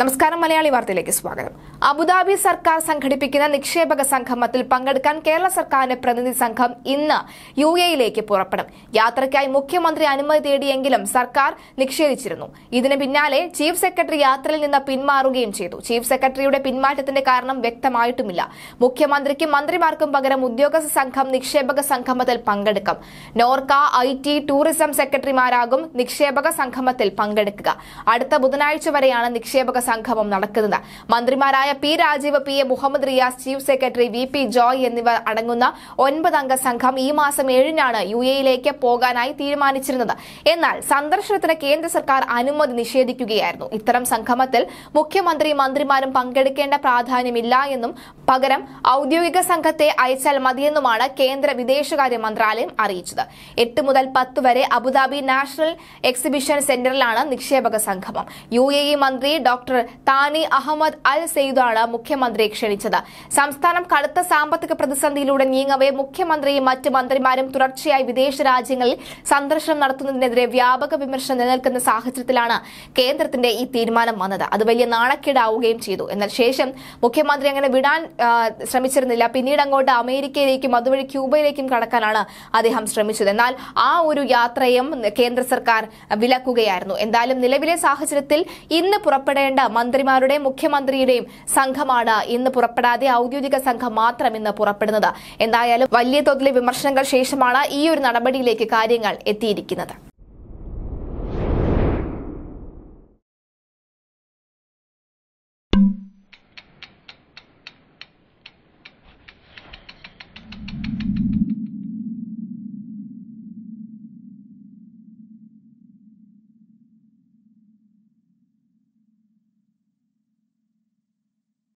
നമസ്കാരം മലയാളി വാർത്തയിലേക്ക് സ്വാഗതം അബുദാബി സർക്കാർ സംഘടിപ്പിക്കുന്ന നിക്ഷേപക സംഗമത്തിൽ പങ്കെടുക്കാൻ കേരള സർക്കാരിന്റെ പ്രതിനിധി സംഘം ഇന്ന് യു എയിലേക്ക് പുറപ്പെടും യാത്രയ്ക്കായി മുഖ്യമന്ത്രി അനുമതി തേടിയെങ്കിലും സർക്കാർ നിഷേധിച്ചിരുന്നു ഇതിന് പിന്നാലെ ചീഫ് സെക്രട്ടറി യാത്രയിൽ നിന്ന് പിന്മാറുകയും ചെയ്തു ചീഫ് സെക്രട്ടറിയുടെ പിന്മാറ്റത്തിന്റെ കാരണം വ്യക്തമായിട്ടുമില്ല മുഖ്യമന്ത്രിക്കും മന്ത്രിമാർക്കും പകരം ഉദ്യോഗസ്ഥ സംഘം നിക്ഷേപക സംഗമത്തിൽ പങ്കെടുക്കും നോർക്ക ഐ ടി ടൂറിസം സെക്രട്ടറിമാരാകും നിക്ഷേപക സംഗമത്തിൽ പങ്കെടുക്കുക അടുത്ത ബുധനാഴ്ച വരെയാണ് നിക്ഷേപക സംഗമം നടക്കുന്നത് മന്ത്രിമാരായ P Rajeev P A Mohammed Riyas chief secretary V P Joy എന്നിവർ അടങ്ങുന്ന ഒൻപതംഗ സംഘം ഈ മാസം ഏഴിനാണ് യു എയിലേക്ക് പോകാനായി തീരുമാനിച്ചിരുന്നത് എന്നാൽ സന്ദർശനത്തിന് കേന്ദ്ര സർക്കാർ അനുമതി നിഷേധിക്കുകയായിരുന്നു ഇത്തരം സംഗമത്തിൽ മുഖ്യമന്ത്രി മന്ത്രിമാരും പങ്കെടുക്കേണ്ട പ്രാധാന്യമില്ല എന്നും പകരം ഔദ്യോഗിക സംഘത്തെ അയച്ചാൽ മതിയെന്നുമാണ് കേന്ദ്ര വിദേശകാര്യ മന്ത്രാലയം അറിയിച്ചത് എട്ട് മുതൽ പത്ത് വരെ അബുദാബി നാഷണൽ എക്സിബിഷൻ സെന്ററിലാണ് നിക്ഷേപക സംഗമം യു മന്ത്രി ഡോക്ടർ താനി അഹമ്മദ് അൽ സെയ്ദാണ് മുഖ്യമന്ത്രിയെ ക്ഷണിച്ചത് സംസ്ഥാനം കടുത്ത സാമ്പത്തിക പ്രതിസന്ധിയിലൂടെ നീങ്ങവെ മുഖ്യമന്ത്രിയും മറ്റ് മന്ത്രിമാരും തുടർച്ചയായി വിദേശ രാജ്യങ്ങളിൽ സന്ദർശനം നടത്തുന്നതിനെതിരെ വ്യാപക വിമർശനം നിലനിൽക്കുന്ന സാഹചര്യത്തിലാണ് കേന്ദ്രത്തിന്റെ ഈ തീരുമാനം വന്നത് അത് വലിയ നാണക്കേടാവുകയും ചെയ്തു എന്നാൽ ശേഷം മുഖ്യമന്ത്രി അങ്ങനെ വിടാൻ ശ്രമിച്ചിരുന്നില്ല പിന്നീട് അങ്ങോട്ട് അമേരിക്കയിലേക്കും അതുവഴി ക്യൂബയിലേക്കും കടക്കാനാണ് അദ്ദേഹം ശ്രമിച്ചത് എന്നാൽ ആ ഒരു യാത്രയും കേന്ദ്ര സർക്കാർ വിലക്കുകയായിരുന്നു എന്തായാലും നിലവിലെ സാഹചര്യത്തിൽ ഇന്ന് പുറപ്പെടേണ്ട രണ്ട് മന്ത്രിമാരുടെയും മുഖ്യമന്ത്രിയുടെയും സംഘമാണ് ഇന്ന് പുറപ്പെടാതെ ഔദ്യോഗിക സംഘം മാത്രം ഇന്ന് പുറപ്പെടുന്നത് എന്തായാലും വലിയ തോതിലെ വിമർശനങ്ങൾ ശേഷമാണ് ഈ ഒരു നടപടിയിലേക്ക് കാര്യങ്ങൾ എത്തിയിരിക്കുന്നത്